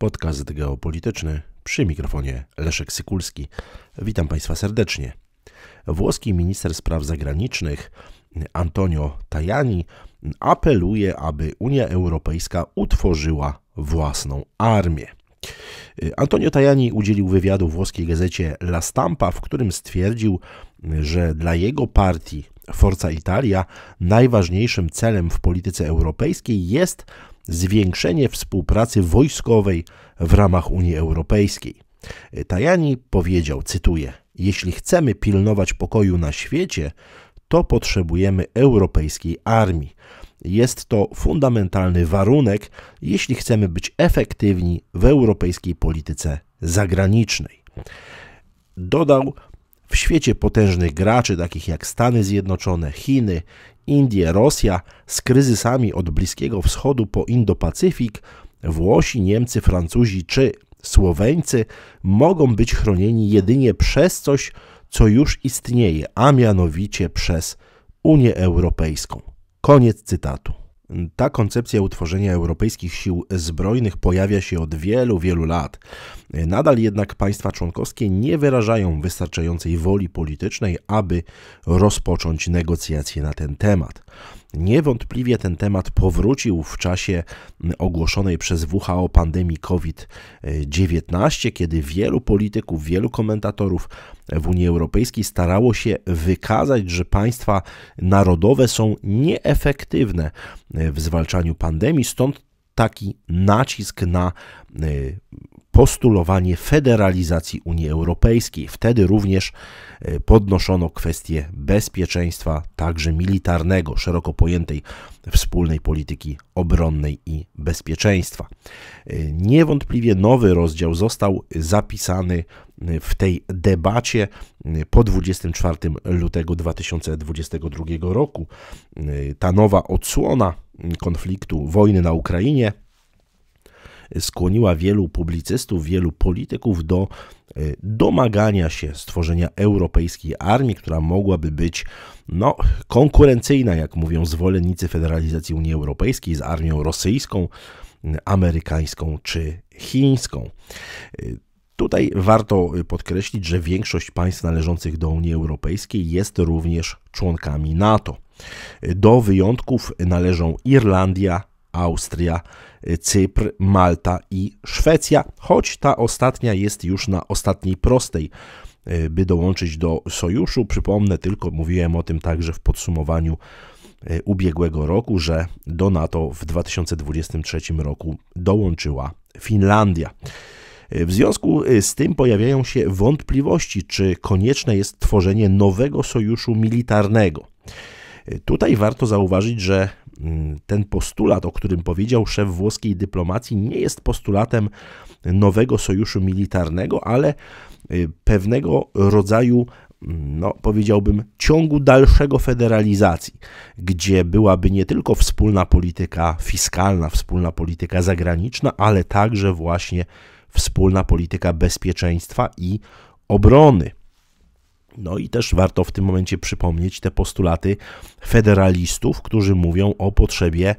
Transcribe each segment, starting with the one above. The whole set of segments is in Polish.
podcast geopolityczny przy mikrofonie Leszek Sykulski. Witam Państwa serdecznie. Włoski minister spraw zagranicznych Antonio Tajani apeluje, aby Unia Europejska utworzyła własną armię. Antonio Tajani udzielił wywiadu włoskiej gazecie La Stampa, w którym stwierdził, że dla jego partii Forza Italia najważniejszym celem w polityce europejskiej jest zwiększenie współpracy wojskowej w ramach Unii Europejskiej. Tajani powiedział, cytuję: Jeśli chcemy pilnować pokoju na świecie, to potrzebujemy europejskiej armii. Jest to fundamentalny warunek, jeśli chcemy być efektywni w europejskiej polityce zagranicznej. Dodał, w świecie potężnych graczy, takich jak Stany Zjednoczone, Chiny, Indie, Rosja z kryzysami od Bliskiego Wschodu po Indo-Pacyfik, Włosi, Niemcy, Francuzi czy Słoweńcy mogą być chronieni jedynie przez coś, co już istnieje, a mianowicie przez Unię Europejską. Koniec cytatu. Ta koncepcja utworzenia europejskich sił zbrojnych pojawia się od wielu, wielu lat. Nadal jednak państwa członkowskie nie wyrażają wystarczającej woli politycznej, aby rozpocząć negocjacje na ten temat. Niewątpliwie ten temat powrócił w czasie mm, ogłoszonej przez WHO pandemii COVID-19, kiedy wielu polityków, wielu komentatorów w Unii Europejskiej starało się wykazać, że państwa narodowe są nieefektywne e, w zwalczaniu pandemii, stąd taki nacisk na e, postulowanie federalizacji Unii Europejskiej. Wtedy również e, podnoszono kwestię bezpieczeństwa, także militarnego, szeroko pojętej wspólnej polityki obronnej i bezpieczeństwa. E, niewątpliwie nowy rozdział został zapisany e, w tej debacie po 24 lutego 2022 roku. Ta nowa odsłona konfliktu, wojny na Ukrainie skłoniła wielu publicystów, wielu polityków do e, domagania się stworzenia europejskiej armii, która mogłaby być no, konkurencyjna, jak mówią zwolennicy federalizacji Unii Europejskiej, z armią rosyjską, amerykańską czy chińską. E, tutaj warto podkreślić, że większość państw należących do Unii Europejskiej jest również członkami NATO. E, do wyjątków należą Irlandia, Austria, Cypr, Malta i Szwecja, choć ta ostatnia jest już na ostatniej prostej e, by dołączyć do sojuszu. Przypomnę tylko, mówiłem o tym także w podsumowaniu e, ubiegłego roku, że do NATO w 2023 roku dołączyła Finlandia. E, w związku z tym pojawiają się wątpliwości, czy konieczne jest tworzenie nowego sojuszu militarnego. Tutaj warto zauważyć, że Mm, ten postulat, o którym powiedział szef włoskiej dyplomacji, nie jest postulatem nowego sojuszu militarnego, ale y, pewnego rodzaju mm, no, powiedziałbym, ciągu dalszego federalizacji, gdzie byłaby nie tylko wspólna polityka fiskalna, wspólna polityka zagraniczna, ale także właśnie wspólna polityka bezpieczeństwa i obrony. No i też warto w tym momencie przypomnieć te postulaty federalistów, którzy mówią o potrzebie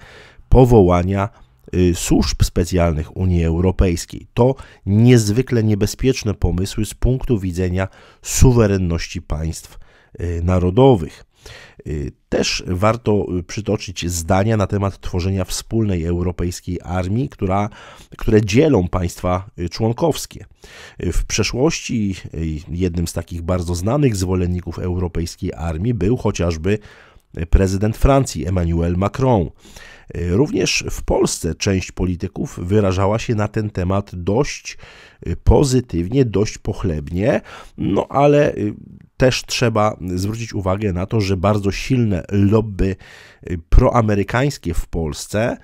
powołania y, służb specjalnych Unii Europejskiej. To niezwykle niebezpieczne pomysły z punktu widzenia suwerenności państw y, narodowych. Y, też warto y, przytoczyć zdania na temat tworzenia wspólnej europejskiej armii, która, które dzielą państwa y, członkowskie. W przeszłości jednym z takich bardzo znanych zwolenników europejskiej armii był chociażby prezydent Francji Emmanuel Macron. Również w Polsce część polityków wyrażała się na ten temat dość pozytywnie, dość pochlebnie, no ale też trzeba zwrócić uwagę na to, że bardzo silne lobby y, proamerykańskie w Polsce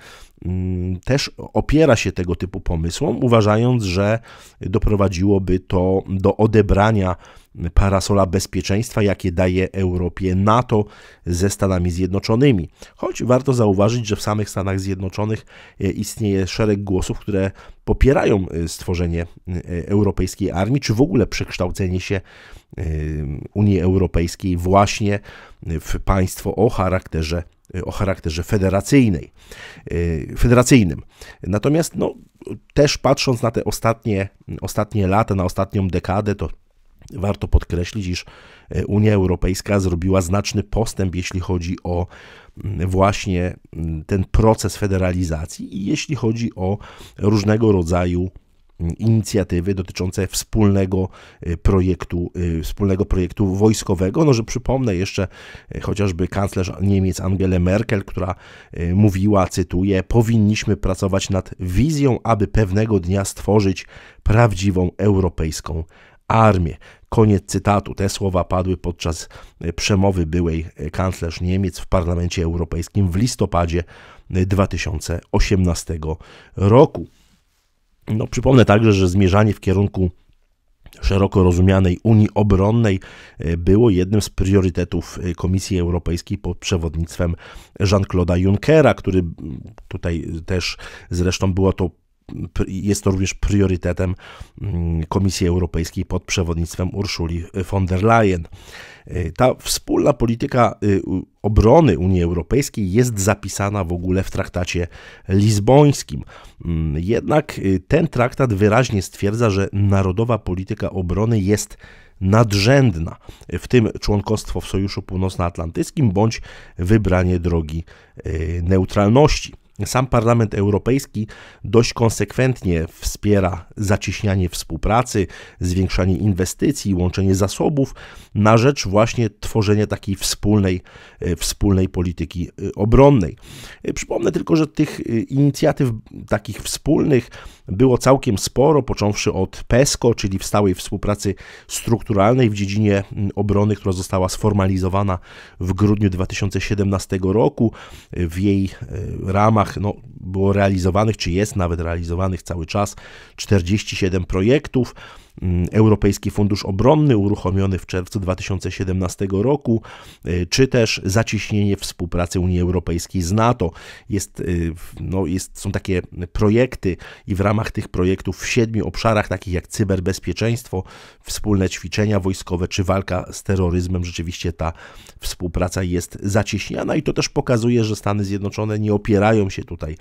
mm, też opiera się tego typu pomysłom, uważając, że doprowadziłoby to do odebrania parasola bezpieczeństwa, jakie daje Europie NATO ze Stanami Zjednoczonymi. Choć warto zauważyć, że w samych Stanach Zjednoczonych e, istnieje szereg głosów, które popierają e, stworzenie e, europejskiej armii, czy w ogóle przekształcenie się Unii Europejskiej właśnie w państwo o charakterze o charakterze federacyjnej, federacyjnym. Natomiast no, też patrząc na te ostatnie, ostatnie lata, na ostatnią dekadę, to Warto podkreślić, iż e, Unia Europejska zrobiła znaczny postęp, jeśli chodzi o mm, właśnie mm, ten proces federalizacji i jeśli chodzi o różnego rodzaju mm, inicjatywy dotyczące wspólnego e, projektu, e, wspólnego projektu wojskowego. No, że przypomnę jeszcze chociażby kanclerz Niemiec Angele Merkel, która mówiła, cytuję, powinniśmy pracować nad wizją, aby pewnego dnia stworzyć prawdziwą europejską armię. Koniec cytatu. Te słowa padły podczas e, przemowy byłej e, kanclerz Niemiec w Parlamencie Europejskim w listopadzie 2018 e, roku. No, przypomnę także, że zmierzanie w kierunku szeroko rozumianej Unii Obronnej było jednym z priorytetów Komisji Europejskiej pod przewodnictwem Jean-Claude'a Junckera, który tutaj też zresztą było to jest to również priorytetem mm, Komisji Europejskiej pod przewodnictwem Urszuli von der Leyen. Y, ta wspólna polityka y, obrony Unii Europejskiej jest zapisana w ogóle w traktacie lizbońskim. Mm, jednak y, ten traktat wyraźnie stwierdza, że narodowa polityka obrony jest nadrzędna, w tym członkostwo w Sojuszu Północnoatlantyckim bądź wybranie drogi neutralności. Sam Parlament Europejski dość konsekwentnie wspiera zacieśnianie współpracy, zwiększanie inwestycji, łączenie zasobów na rzecz właśnie tworzenia takiej wspólnej, e, wspólnej polityki e, obronnej. E, przypomnę tylko, że tych inicjatyw takich wspólnych było całkiem sporo, począwszy od PESCO, czyli stałej współpracy strukturalnej w dziedzinie obrony, która została sformalizowana w grudniu 2017 roku. W jej ramach ramach no, było realizowanych, czy jest nawet realizowanych cały czas 47 projektów. Mm, Europejski Fundusz Obronny uruchomiony w czerwcu 2017 roku, e, czy też zacieśnienie współpracy Unii Europejskiej z NATO. Jest, e, no, jest, są takie projekty i w ramach tych projektów w siedmiu obszarach, takich jak cyberbezpieczeństwo, wspólne ćwiczenia wojskowe czy walka z terroryzmem, rzeczywiście ta współpraca jest zacieśniana i to też pokazuje, że Stany Zjednoczone nie opierają się tutaj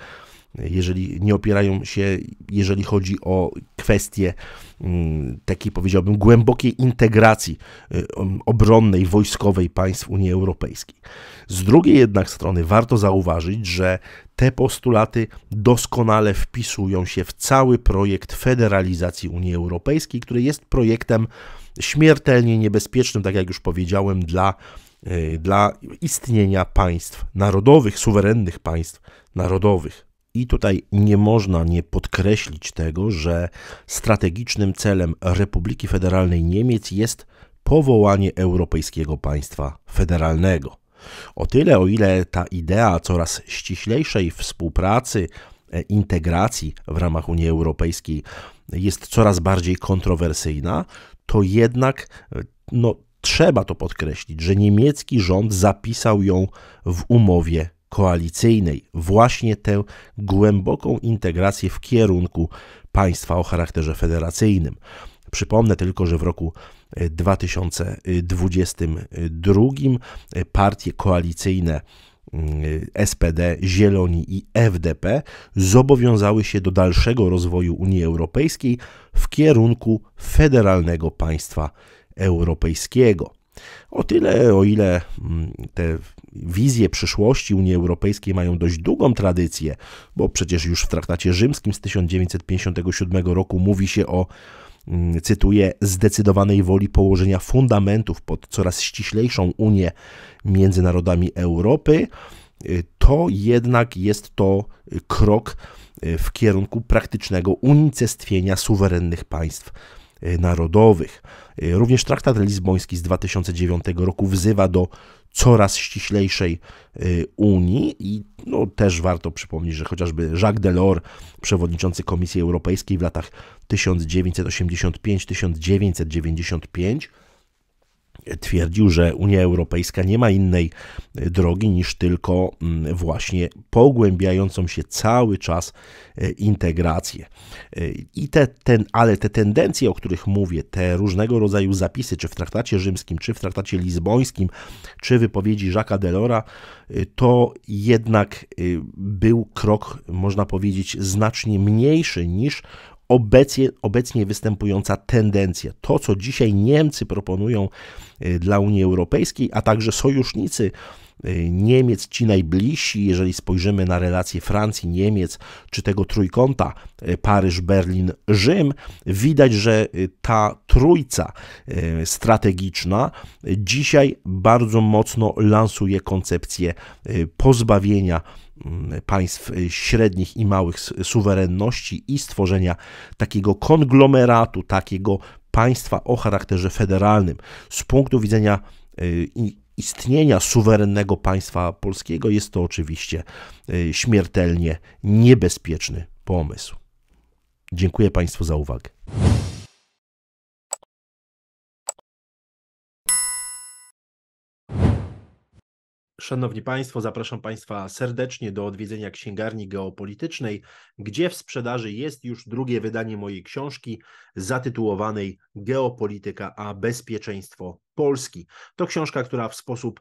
jeżeli nie opierają się, jeżeli chodzi o kwestie mm, takiej, powiedziałbym, głębokiej integracji y, um, obronnej, wojskowej państw Unii Europejskiej. Z drugiej jednak strony warto zauważyć, że te postulaty doskonale wpisują się w cały projekt federalizacji Unii Europejskiej, który jest projektem śmiertelnie niebezpiecznym, tak jak już powiedziałem, dla, y, dla istnienia państw narodowych, suwerennych państw narodowych. I tutaj nie można nie podkreślić tego, że strategicznym celem Republiki Federalnej Niemiec jest powołanie europejskiego państwa federalnego. O tyle, o ile ta idea coraz ściślejszej współpracy, e, integracji w ramach Unii Europejskiej jest coraz bardziej kontrowersyjna, to jednak e, no, trzeba to podkreślić, że niemiecki rząd zapisał ją w umowie koalicyjnej, właśnie tę głęboką integrację w kierunku państwa o charakterze federacyjnym. Przypomnę tylko, że w roku 2022 e, e, partie koalicyjne mm, e, SPD, Zieloni i FDP zobowiązały się do dalszego rozwoju Unii Europejskiej w kierunku federalnego państwa europejskiego. O tyle, o ile mm, te wizje przyszłości Unii Europejskiej mają dość długą tradycję, bo przecież już w traktacie rzymskim z 1957 roku mówi się o mm, cytuję, zdecydowanej woli położenia fundamentów pod coraz ściślejszą Unię między narodami Europy, y, to jednak jest to y, krok y, w kierunku praktycznego unicestwienia suwerennych państw Y, narodowych. Y, również traktat lizboński z 2009 roku wzywa do coraz ściślejszej y, Unii i no, też warto przypomnieć, że chociażby Jacques Delors, przewodniczący Komisji Europejskiej w latach 1985-1995 twierdził, że Unia Europejska nie ma innej e, drogi niż tylko mm, właśnie pogłębiającą się cały czas e, integrację. E, I te, ten, ale te tendencje, o których mówię, te różnego rodzaju zapisy, czy w traktacie rzymskim, czy w traktacie lizbońskim, czy wypowiedzi Jacques'a Delora, to jednak był krok, można powiedzieć, znacznie mniejszy niż obecnie, obecnie występująca tendencja. To, co dzisiaj Niemcy proponują e, dla Unii Europejskiej, a także sojusznicy e, Niemiec, ci najbliżsi, jeżeli spojrzymy na relacje Francji, Niemiec czy tego trójkąta e, Paryż, Berlin, Rzym, widać, że ta trójca strategiczna dzisiaj bardzo mocno lansuje koncepcję pozbawienia Mm, państw y, średnich i małych suwerenności i stworzenia takiego konglomeratu, takiego państwa o charakterze federalnym. Z punktu widzenia y, istnienia suwerennego państwa polskiego jest to oczywiście y, śmiertelnie niebezpieczny pomysł. Dziękuję Państwu za uwagę. Szanowni Państwo, zapraszam Państwa serdecznie do odwiedzenia księgarni geopolitycznej, gdzie w sprzedaży jest już drugie wydanie mojej książki zatytułowanej Geopolityka a bezpieczeństwo Polski. To książka, która w sposób